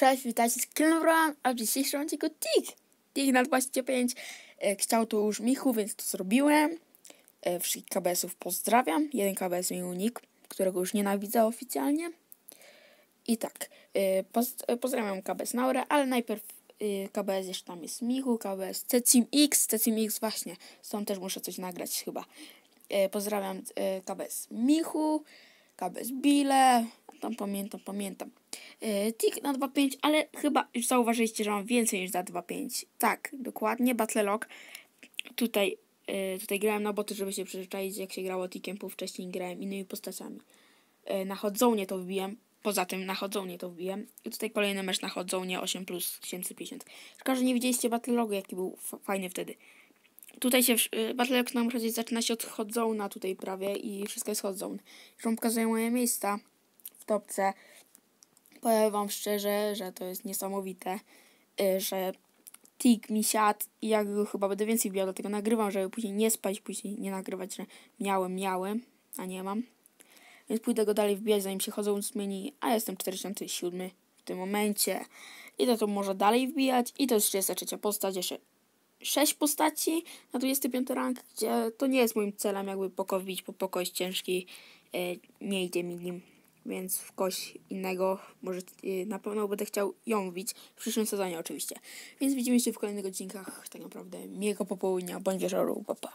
Cześć, witajcie z Kilnobran, a w dzisiejszym odcinku TIG. TIG na 25. E, chciał to już Michu, więc to zrobiłem. E, wszystkich KBS-ów pozdrawiam. Jeden KBS mi unik, którego już nienawidzę oficjalnie. I tak, e, pozdrawiam KBS Naurę, ale najpierw KBS jeszcze tam jest Michu, KBS C-Team X, c X właśnie. Stąd też muszę coś nagrać chyba. pozdrawiam KBS Michu, KBS Bile, tam pamiętam, pamiętam. E, tik na 2.5, ale chyba już zauważyliście, że mam więcej niż za 2.5. Tak, dokładnie, Battle Lock. Tutaj, e, tutaj grałem na boty, żeby się przyzwyczaić, jak się grało Tikiem, bo wcześniej grałem innymi postaciami. E, na Hodzonie to wbiłem, poza tym na Hodzonie to wbiłem. I tutaj kolejny mecz na Hodzonie 8 plus 750. Szkoda, że nie widzieliście Battle Logu, jaki był fajny wtedy. Tutaj się, Battle Log nam zaczyna się od Hodzona tutaj prawie i wszystko jest wam Rząbka zajmuje miejsca w topce Powiem wam szczerze, że to jest niesamowite, y, że tik mi siadł i ja go chyba będę więcej wbijał, dlatego nagrywam, żeby później nie spać, później nie nagrywać, że miałem, miałem, a nie mam. Więc pójdę go dalej wbijać, zanim się chodzą zmieni, a jestem 47 w tym momencie. I to, to może dalej wbijać i to jest 33 postać, jeszcze 6 postaci na 25 rank, gdzie to nie jest moim celem jakby poko wbić, po poko jest ciężki, y, nie idzie mi nim więc w kogoś innego może y, na pewno będę chciał ją widzieć w przyszłym sezonie oczywiście. Więc widzimy się w kolejnych odcinkach tak naprawdę miłego popołudnia, bądź wieczoru, pa pa!